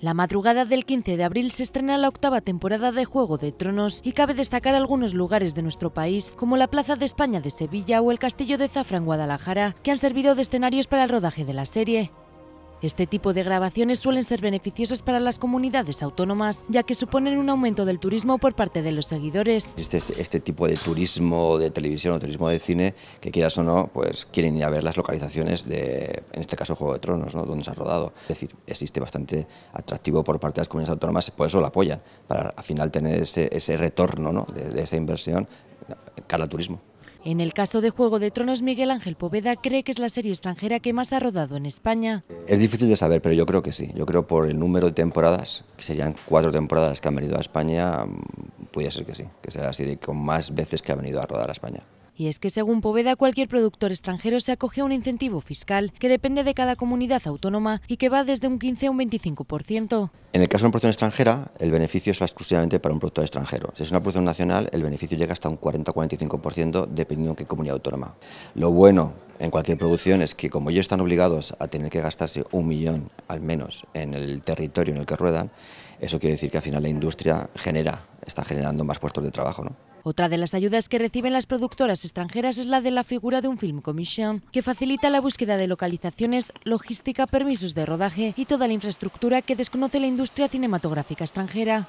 La madrugada del 15 de abril se estrena la octava temporada de Juego de Tronos y cabe destacar algunos lugares de nuestro país, como la Plaza de España de Sevilla o el Castillo de Zafra en Guadalajara, que han servido de escenarios para el rodaje de la serie. Este tipo de grabaciones suelen ser beneficiosas para las comunidades autónomas, ya que suponen un aumento del turismo por parte de los seguidores. Este, este, tipo de turismo de televisión o turismo de cine, que quieras o no, pues quieren ir a ver las localizaciones de, en este caso, Juego de Tronos, ¿no? donde se ha rodado. Es decir, existe bastante atractivo por parte de las comunidades autónomas, por eso la apoyan, para al final tener ese, retorno ¿no? de esa inversión Turismo. En el caso de Juego de Tronos, Miguel Ángel Poveda cree que es la serie extranjera que más ha rodado en España. Es difícil de saber, pero yo creo que sí. Yo creo por el número de temporadas, que serían cuatro temporadas que han venido a España, mm, puede ser que sí, que sea la serie con más veces que ha venido a rodar a España. Y es que según Poveda, cualquier productor extranjero se acoge a un incentivo fiscal que depende de cada comunidad autónoma y que va desde un 15 a un 25%. En el caso de una producción extranjera, el beneficio es exclusivamente para un productor extranjero. Si es una producción nacional, el beneficio llega hasta un 40-45% dependiendo de qué comunidad autónoma. Lo bueno en cualquier producción es que como ellos están obligados a tener que gastarse un millón al menos en el territorio en el que ruedan, eso quiere decir que al final la industria genera, está generando más puestos de trabajo. ¿no? Otra de las ayudas que reciben las productoras extranjeras es la de la figura de un film commission, que facilita la búsqueda de localizaciones, logística, permisos de rodaje y toda la infraestructura que desconoce la industria cinematográfica extranjera.